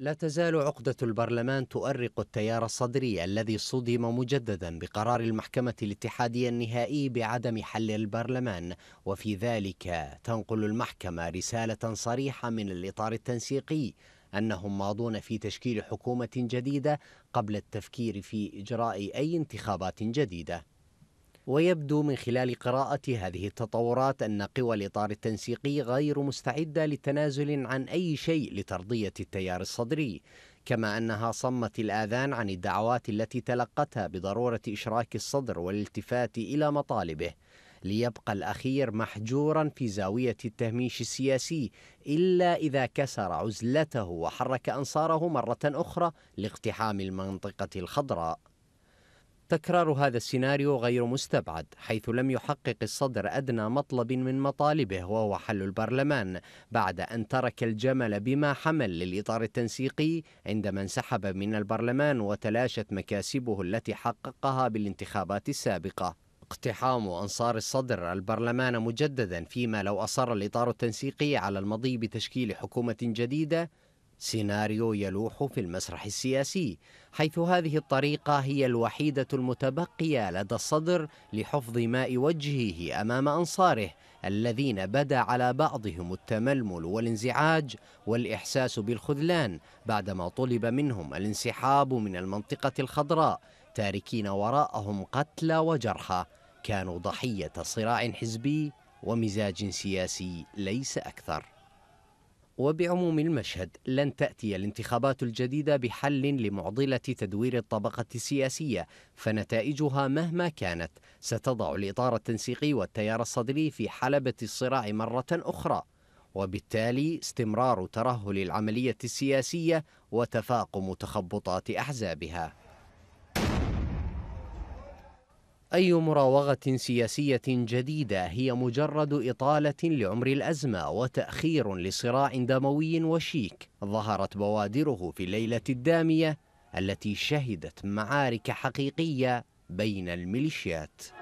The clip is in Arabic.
لا تزال عقدة البرلمان تؤرق التيار الصدري الذي صدم مجددا بقرار المحكمة الاتحادية النهائي بعدم حل البرلمان وفي ذلك تنقل المحكمة رسالة صريحة من الإطار التنسيقي أنهم ماضون في تشكيل حكومة جديدة قبل التفكير في إجراء أي انتخابات جديدة ويبدو من خلال قراءة هذه التطورات أن قوى الإطار التنسيقي غير مستعدة للتنازل عن أي شيء لترضية التيار الصدري كما أنها صمت الآذان عن الدعوات التي تلقتها بضرورة إشراك الصدر والالتفات إلى مطالبه ليبقى الأخير محجورا في زاوية التهميش السياسي إلا إذا كسر عزلته وحرك أنصاره مرة أخرى لاقتحام المنطقة الخضراء تكرار هذا السيناريو غير مستبعد حيث لم يحقق الصدر أدنى مطلب من مطالبه وهو حل البرلمان بعد أن ترك الجمل بما حمل للإطار التنسيقي عندما انسحب من البرلمان وتلاشت مكاسبه التي حققها بالانتخابات السابقة اقتحام أنصار الصدر البرلمان مجددا فيما لو أصر الإطار التنسيقي على المضي بتشكيل حكومة جديدة سيناريو يلوح في المسرح السياسي حيث هذه الطريقة هي الوحيدة المتبقية لدى الصدر لحفظ ماء وجهه أمام أنصاره الذين بدا على بعضهم التململ والانزعاج والإحساس بالخذلان بعدما طلب منهم الانسحاب من المنطقة الخضراء تاركين وراءهم قتلى وجرحى كانوا ضحية صراع حزبي ومزاج سياسي ليس أكثر وبعموم المشهد لن تأتي الانتخابات الجديدة بحل لمعضلة تدوير الطبقة السياسية فنتائجها مهما كانت ستضع الإطار التنسيقي والتيار الصدري في حلبة الصراع مرة أخرى وبالتالي استمرار ترهل العملية السياسية وتفاقم تخبطات أحزابها أي مراوغة سياسية جديدة هي مجرد إطالة لعمر الأزمة وتأخير لصراع دموي وشيك ظهرت بوادره في الليلة الدامية التي شهدت معارك حقيقية بين الميليشيات